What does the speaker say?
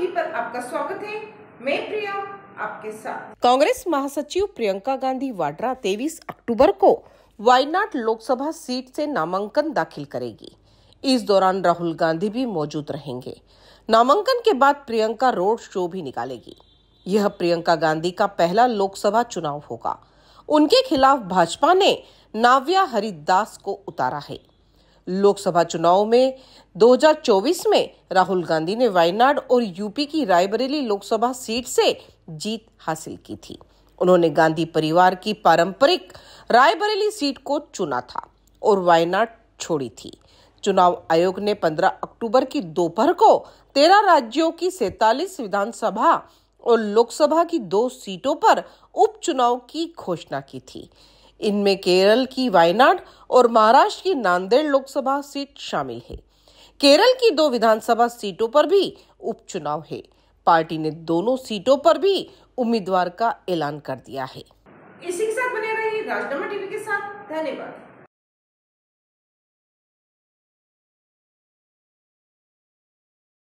TV पर आपका स्वागत है मैं प्रिया आपके साथ कांग्रेस महासचिव प्रियंका गांधी वाड्रा 23 अक्टूबर को वायनाड लोकसभा सीट से नामांकन दाखिल करेगी इस दौरान राहुल गांधी भी मौजूद रहेंगे नामांकन के बाद प्रियंका रोड शो भी निकालेगी यह प्रियंका गांधी का पहला लोकसभा चुनाव होगा उनके खिलाफ भाजपा ने नाव्या हरिदास को उतारा है लोकसभा चुनाव में 2024 में राहुल गांधी ने वायनाड और यूपी की रायबरेली लोकसभा सीट से जीत हासिल की थी उन्होंने गांधी परिवार की पारंपरिक रायबरेली सीट को चुना था और वायनाड छोड़ी थी चुनाव आयोग ने 15 अक्टूबर की दोपहर को तेरह राज्यों की सैतालीस विधानसभा और लोकसभा की दो सीटों पर उपचुनाव की घोषणा की थी इनमें केरल की वायनाड और महाराष्ट्र की नांदेड़ लोकसभा सीट शामिल है केरल की दो विधानसभा सीटों पर भी उपचुनाव है पार्टी ने दोनों सीटों पर भी उम्मीदवार का ऐलान कर दिया है इसी के साथ बने रहिए राजनामा टीवी के साथ धन्यवाद